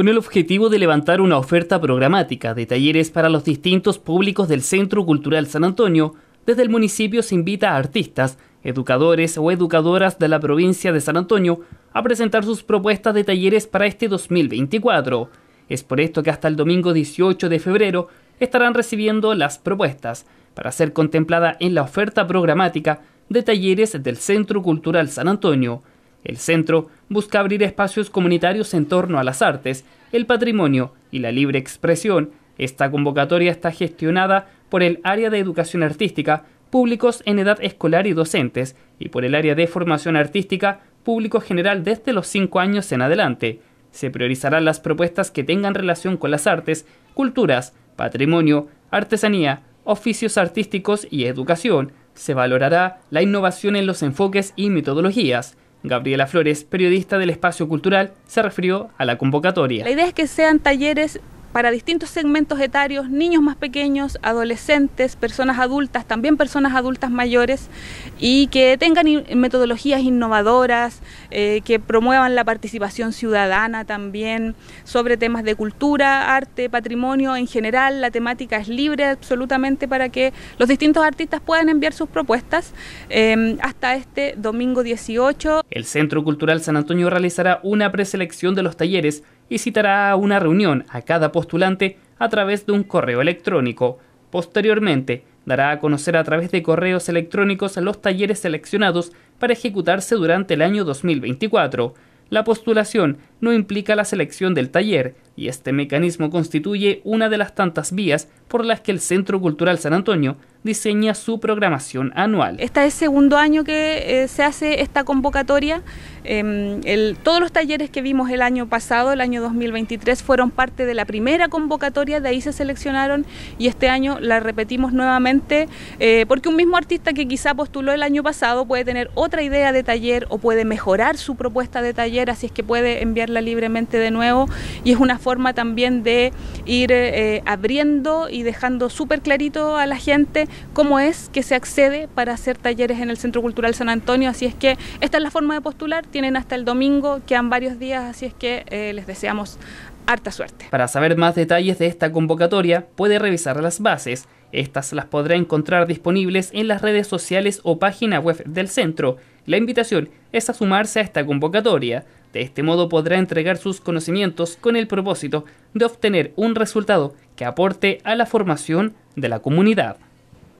con el objetivo de levantar una oferta programática de talleres para los distintos públicos del Centro Cultural San Antonio, desde el municipio se invita a artistas, educadores o educadoras de la provincia de San Antonio a presentar sus propuestas de talleres para este 2024. Es por esto que hasta el domingo 18 de febrero estarán recibiendo las propuestas para ser contemplada en la oferta programática de talleres del Centro Cultural San Antonio. El centro busca abrir espacios comunitarios en torno a las artes, el patrimonio y la libre expresión. Esta convocatoria está gestionada por el área de educación artística, públicos en edad escolar y docentes, y por el área de formación artística, público general desde los cinco años en adelante. Se priorizarán las propuestas que tengan relación con las artes, culturas, patrimonio, artesanía, oficios artísticos y educación. Se valorará la innovación en los enfoques y metodologías. Gabriela Flores, periodista del espacio cultural, se refirió a la convocatoria. La idea es que sean talleres para distintos segmentos etarios, niños más pequeños, adolescentes, personas adultas, también personas adultas mayores, y que tengan metodologías innovadoras, eh, que promuevan la participación ciudadana también sobre temas de cultura, arte, patrimonio en general. La temática es libre absolutamente para que los distintos artistas puedan enviar sus propuestas em, hasta este domingo 18. El Centro Cultural San Antonio realizará una preselección de los talleres y citará a una reunión a cada postulante a través de un correo electrónico. Posteriormente, dará a conocer a través de correos electrónicos los talleres seleccionados para ejecutarse durante el año 2024. La postulación no implica la selección del taller, y este mecanismo constituye una de las tantas vías por las que el Centro Cultural San Antonio diseña su programación anual. Este es el segundo año que eh, se hace esta convocatoria. Em, todos los talleres que vimos el año pasado, el año 2023, fueron parte de la primera convocatoria, de ahí se seleccionaron y este año la repetimos nuevamente, eh, porque un mismo artista que quizá postuló el año pasado puede tener otra idea de taller o puede mejorar su propuesta de taller, así es que puede enviar libremente de nuevo y es una forma también de ir eh, eh, abriendo y dejando súper clarito a la gente cómo es que se accede para hacer talleres en el Centro Cultural San Antonio, así es que esta es la forma de postular, tienen hasta el domingo, quedan varios días, así es que eh, les deseamos harta suerte. Para saber más detalles de esta convocatoria, puede revisar las bases. Estas las podrá encontrar disponibles en las redes sociales o página web del centro. La invitación es a sumarse a esta convocatoria. De este modo podrá entregar sus conocimientos con el propósito de obtener un resultado que aporte a la formación de la comunidad.